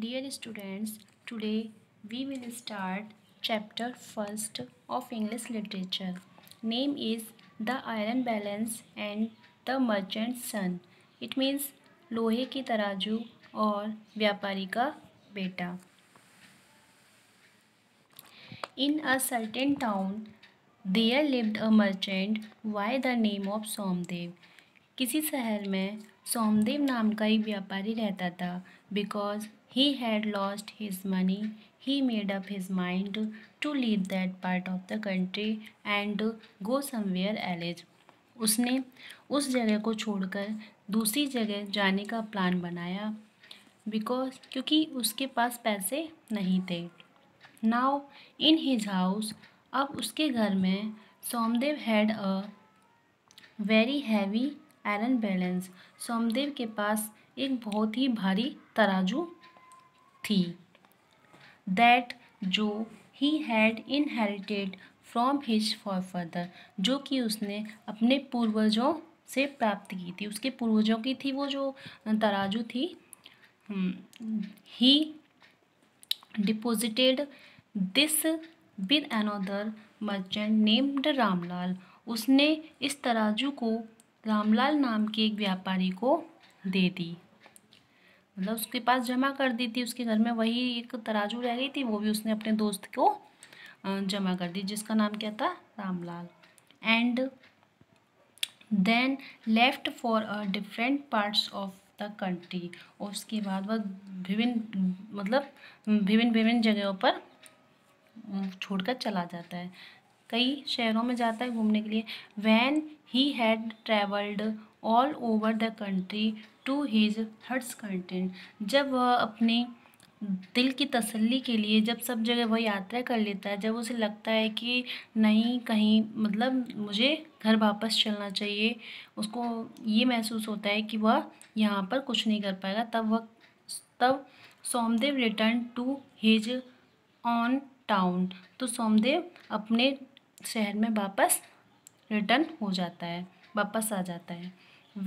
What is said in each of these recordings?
Dear students today we will start chapter first of English literature name is the iron balance and the merchant son it means लोहे की तराजू और व्यापारी का बेटा in a certain town there lived a merchant by the name of Somdev किसी शहर में सोमदेव नाम का एक व्यापारी रहता था because he had lost his money he made up his mind to leave that part of the country and go somewhere else उसने उस जगह को छोड़कर दूसरी जगह जाने का प्लान बनाया बिकॉज क्योंकि उसके पास पैसे नहीं थे नाउ इन हिज हाउस अब उसके घर में Somdev had a very heavy iron balance Somdev के पास एक बहुत ही भारी तराजू थी दैट जो he had inherited from his forefather जो कि उसने अपने पूर्वजों से प्राप्त की थी उसके पूर्वजों की थी वो जो तराजू थी he deposited this with another merchant named Ramlal उसने इस तराजू को रामलाल नाम के एक व्यापारी को दे दी मतलब उसके पास जमा कर दी थी उसके घर में वही एक तराजू रह गई थी वो भी उसने अपने दोस्त को जमा कर दी जिसका नाम क्या था Ramlal and then left for a different parts of the country और उसके बाद वह विभिन्न मतलब विभिन्न विभिन्न जगहों पर छोड़कर चला जाता है कई शहरों में जाता है घूमने के लिए when he had travelled all over the country to his heart's content जब वह अपने दिल की तसल्ली के लिए जब सब जगह वह यात्रा कर लेता है जब उसे लगता है कि नहीं कहीं मतलब मुझे घर वापस चलना चाहिए उसको ये महसूस होता है कि वह यहाँ पर कुछ नहीं कर पाएगा तब वह तब Somdev return to his own town तो सोमदेव अपने शहर में वापस रिटर्न हो जाता है वापस आ जाता है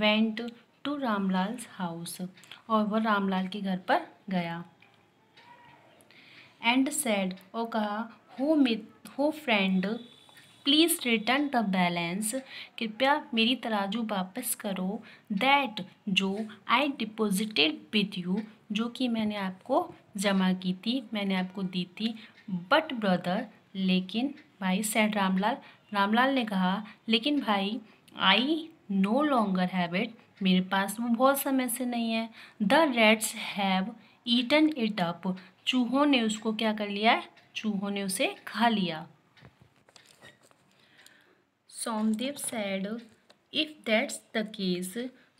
वेंट टू रामलाल्स हाउस और वह रामलाल के घर पर गया एंड सेड और कहा हो मित हो friend please return the balance कृपया मेरी तराजू वापस करो दैट जो आई डिपोजिटेड विद यू जो कि मैंने आपको जमा की थी मैंने आपको दी थी बट ब्रदर लेकिन भाई सैड रामलाल रामलाल ने कहा लेकिन भाई I no longer have it मेरे पास वो बहुत समय से नहीं है the rats have eaten it up चूहों ने उसको क्या कर लिया है चूहों ने उसे खा लिया Somdev said if that's the case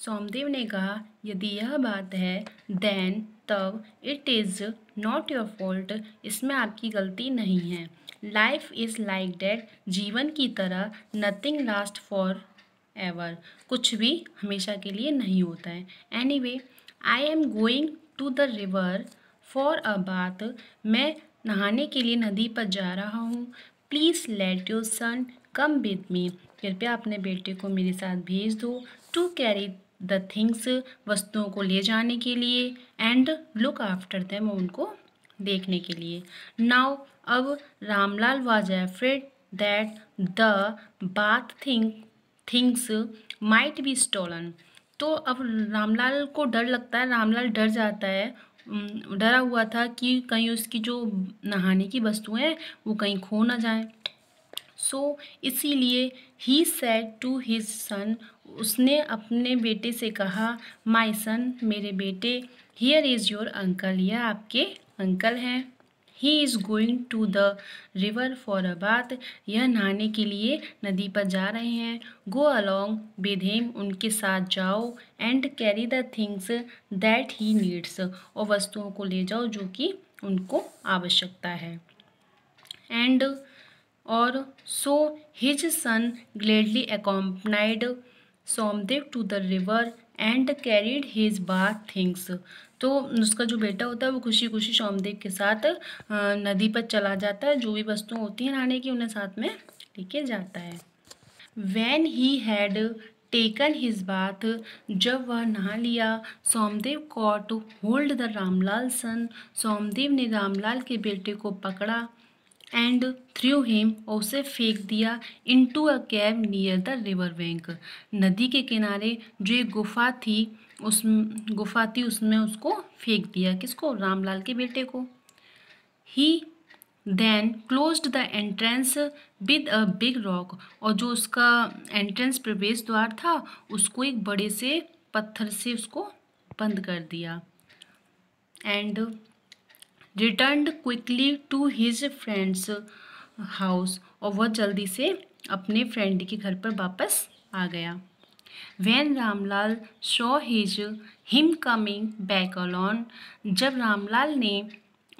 Somdev ने कहा यदि यह बात है देन तब it is not your fault इसमें आपकी गलती नहीं है लाइफ इज़ लाइक डैट जीवन की तरह नथिंग लास्ट फॉर एवर कुछ भी हमेशा के लिए नहीं होता है anyway I am going to the river for a bath मैं नहाने के लिए नदी पर जा रहा हूँ please let your son come with me कृपया अपने बेटे को मेरे साथ भेज दो टू कैरी द थिंग्स वस्तुओं को ले जाने के लिए एंड लुक आफ्टर दैम उनको देखने के लिए नाउ अब Ramlal was afraid that the bath thing things might be stolen तो अब रामलाल को डर लगता है रामलाल डर जाता है डरा हुआ था कि कहीं उसकी जो नहाने की वस्तुएं हैं वो कहीं खो ना जाए सो so, इसीलिए he said to his son उसने अपने बेटे से कहा माई सन मेरे बेटे हियर इज़ योर अंकल यह आपके अंकल हैं he is going to the river for a bath यह नहाने के लिए नदी पर जा रहे हैं गो अलॉन्ग विद हिम उनके साथ जाओ and carry the things that he needs और वस्तुओं को ले जाओ जो कि उनको आवश्यकता है एंड और so his son gladly accompanied Somdev to the river and carried his bath things तो उसका जो बेटा होता है वो खुशी खुशी सोमदेव के साथ नदी पर चला जाता है जो भी वस्तुएं होती हैं नहाने की उन्हें साथ में लेके जाता है when he had taken his bath जब वह नहा लिया Somdev caught hold the Ramlal son Somdev ने रामलाल के बेटे को पकड़ा एंड थ्रू हिम और उसे फेंक दिया into a cave near the river bank नदी के किनारे जो एक गुफा थी उस गुफा थी उसमें उसको फेंक दिया किसको रामलाल के बेटे को he then close the entrance with a big rock और जो उसका एंट्रेंस प्रवेश द्वार था उसको एक बड़े से पत्थर से उसको बंद कर दिया and return quickly to his friends house और वह जल्दी से अपने फ्रेंड के घर पर वापस आ गया when Ramlal saw his him coming back alone जब रामलाल ने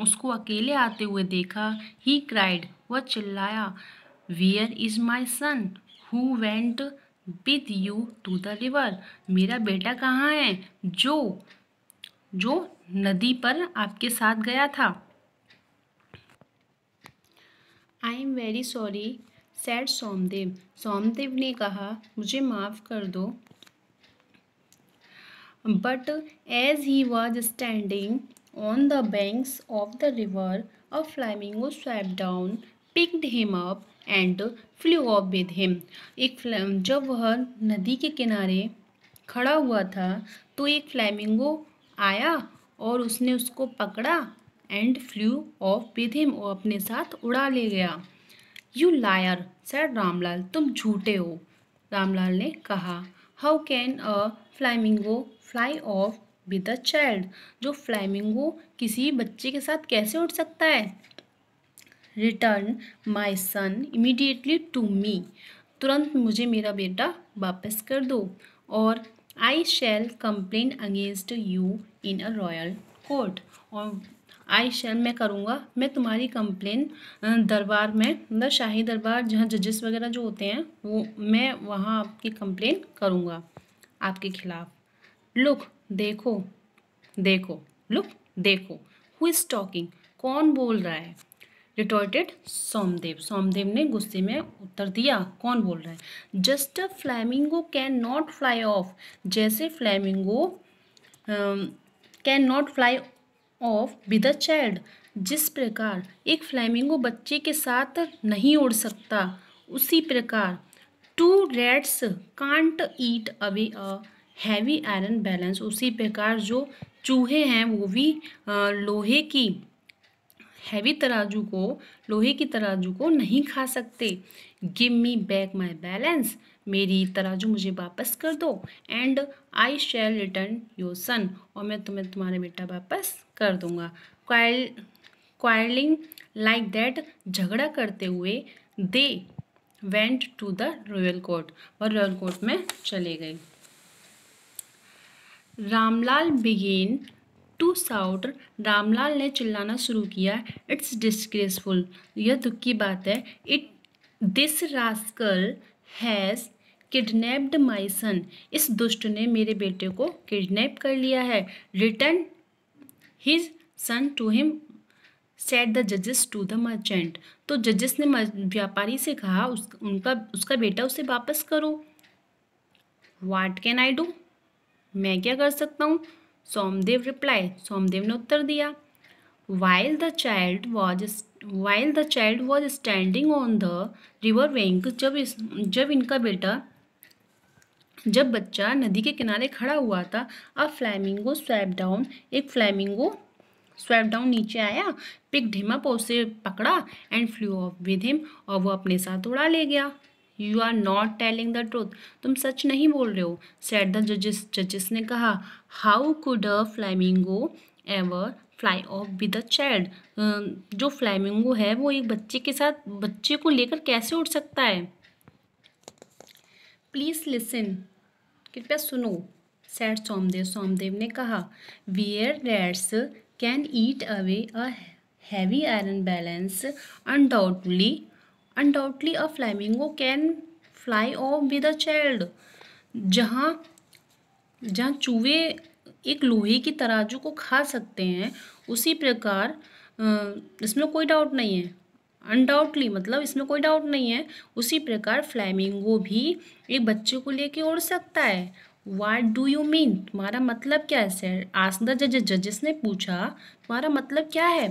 उसको अकेले आते हुए देखा ही क्राइड वह चिल्लाया where is my son who went with you to the river मेरा बेटा कहाँ है जो जो नदी पर आपके साथ गया था I am very sorry said Somdev Somdev ने कहा मुझे माफ़ कर दो but as he was standing on the banks of the river a flamingo swoop down picked him up and flew off with him एक जब वह नदी के किनारे खड़ा हुआ था तो एक फ्लैमिंगो आया और उसने उसको पकड़ा and flew off with him और अपने साथ उड़ा ले गया यू लायर सर रामलाल तुम झूठे हो रामलाल ने कहा how can a flamingo fly off with a child जो फ्लाइमिंगो किसी बच्चे के साथ कैसे उड़ सकता है return my son immediately to me तुरंत मुझे मेरा बेटा वापस कर दो और I shall complain against you in a royal court. और आई shall मैं करूँगा मैं तुम्हारी कंप्लेन दरबार में मतलब शाही दरबार जहाँ जजेस वगैरह जो होते हैं वो मैं वहाँ आपकी कंप्लेन करूँगा आपके खिलाफ लुक देखो देखो लुक देखो हु इज़ टॉकिंग कौन बोल रहा है रिटॉर्टेड सोमदेव सोमदेव ने गुस्से में उत्तर दिया कौन बोल रहा है just a flamingo can not fly off जैसे flamingo can not fly off with a child जिस प्रकार एक फ्लैमिंगो बच्चे के साथ नहीं उड़ सकता उसी प्रकार two rats can't eat away a heavy iron balance उसी प्रकार जो चूहे हैं वो भी uh, लोहे की हैवी तराजू को लोहे की तराजू को नहीं खा सकते give me back my balance मेरी तराजू मुझे वापस कर दो and I shall return your son और मैं तुम्हें तुम्हारे बेटा वापस कर दूँगा क्वाइल लाइक दैट झगड़ा करते हुए they went to the royal court और रॉयल कोर्ट में चले गए Ramlal began to shout Ramlal ने चिल्लाना शुरू किया इट्स डिस्ग्रेसफुल यह दुख की बात है it this rascal has kidnapped my son इस दुष्ट ने मेरे बेटे को किडनेप कर लिया है return his son to him said the जजेस टू द मर्चेंट तो जजेस ने व्यापारी से कहा उस उनका उसका बेटा उसे वापस करो वाट कैन आई डू मैं क्या कर सकता हूँ सोमदेव रिप्लाई सोमदेव ने उत्तर दिया while the child was while the child was standing on the river bank जब इस जब इनका बेटा जब बच्चा नदी के किनारे खड़ा हुआ था अब फ्लैमिंगो स्वैप डाउन एक फ्लैमिंगो स्वैप डाउन नीचे आया पिक ढिमा पर उसे पकड़ा and flew off with him और वो अपने साथ उड़ा ले गया you are not telling the truth तुम सच नहीं बोल रहे हो सेट द जजिस जजिस ने कहा how could a flamingo ever fly off with a child जो फ्लैमिंगो है वो एक बच्चे के साथ बच्चे को लेकर कैसे उड़ सकता है प्लीज़ लिसन कृपया सुनो सैड सोमदेव सोमदेव ने कहा where rats can eat away a heavy iron balance undoubtedly undoubtedly a flamingo can fly off with a child जहाँ जहाँ चूहे एक लोहे की तराजू को खा सकते हैं उसी प्रकार इसमें कोई डाउट नहीं है अनडाउटली मतलब इसमें कोई डाउट नहीं है उसी प्रकार फ्लैमिंगो भी एक बच्चे को लेके उड़ सकता है वाट डू यू मीन तुम्हारा मतलब क्या है सर आसदा जज जजेस ने पूछा तुम्हारा मतलब क्या है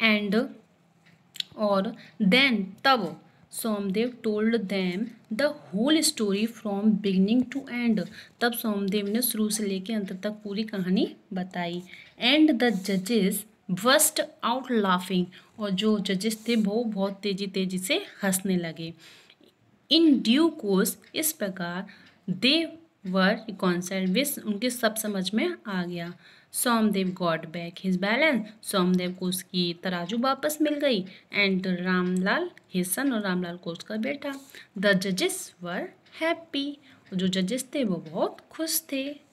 एंड और देन तब Somdev told them the whole story from beginning to end तब सोमदेव ने शुरू से लेकर अंत तक पूरी कहानी बताई एंड द जजेस बस्ट आउट लाफिंग और जो जजेस थे वो बहुत तेज़ी तेज़ी से हंसने लगे इन ड्यू कोर्स इस प्रकार दे वर रिकॉन्साइल विस उनके सब समझ में आ गया Somdev got back his balance Somdev को उसकी तराजू वापस मिल गई एंड रामलाल हिज सन और रामलाल को उसका बेटा द जजेस वर हैप्पी जो जजेस थे वो बहुत खुश थे